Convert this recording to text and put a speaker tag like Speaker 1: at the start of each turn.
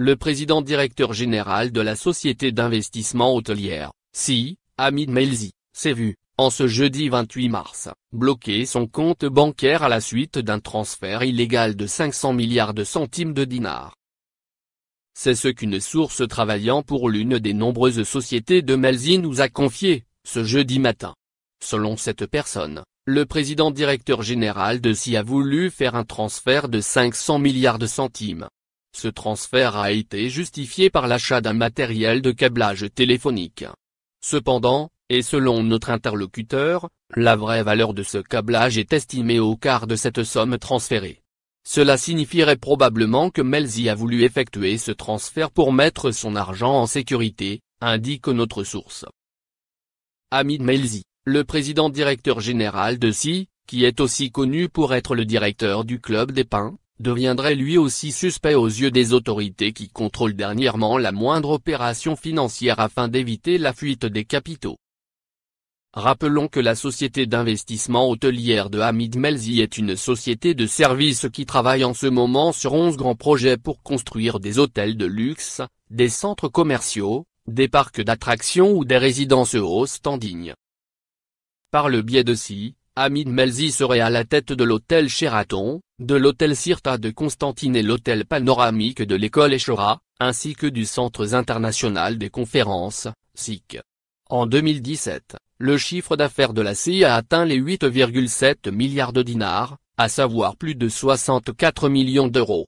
Speaker 1: le président directeur général de la société d'investissement hôtelière, SI, Hamid Melzi, s'est vu, en ce jeudi 28 mars, bloquer son compte bancaire à la suite d'un transfert illégal de 500 milliards de centimes de dinars. C'est ce qu'une source travaillant pour l'une des nombreuses sociétés de Melzi nous a confié, ce jeudi matin. Selon cette personne, le président directeur général de SI a voulu faire un transfert de 500 milliards de centimes, ce transfert a été justifié par l'achat d'un matériel de câblage téléphonique. Cependant, et selon notre interlocuteur, la vraie valeur de ce câblage est estimée au quart de cette somme transférée. Cela signifierait probablement que Melzi a voulu effectuer ce transfert pour mettre son argent en sécurité, indique notre source. Hamid Melzi, le président directeur général de SI, qui est aussi connu pour être le directeur du club des pins, deviendrait lui aussi suspect aux yeux des autorités qui contrôlent dernièrement la moindre opération financière afin d'éviter la fuite des capitaux. Rappelons que la société d'investissement hôtelière de Hamid Melzi est une société de services qui travaille en ce moment sur 11 grands projets pour construire des hôtels de luxe, des centres commerciaux, des parcs d'attractions ou des résidences en standing. Par le biais de SI, Hamid Melzi serait à la tête de l'hôtel Sheraton, de l'hôtel Sirta de Constantine et l'hôtel panoramique de l'école Echora, ainsi que du Centre international des conférences, SIC. En 2017, le chiffre d'affaires de la CIA a atteint les 8,7 milliards de dinars, à savoir plus de 64 millions d'euros.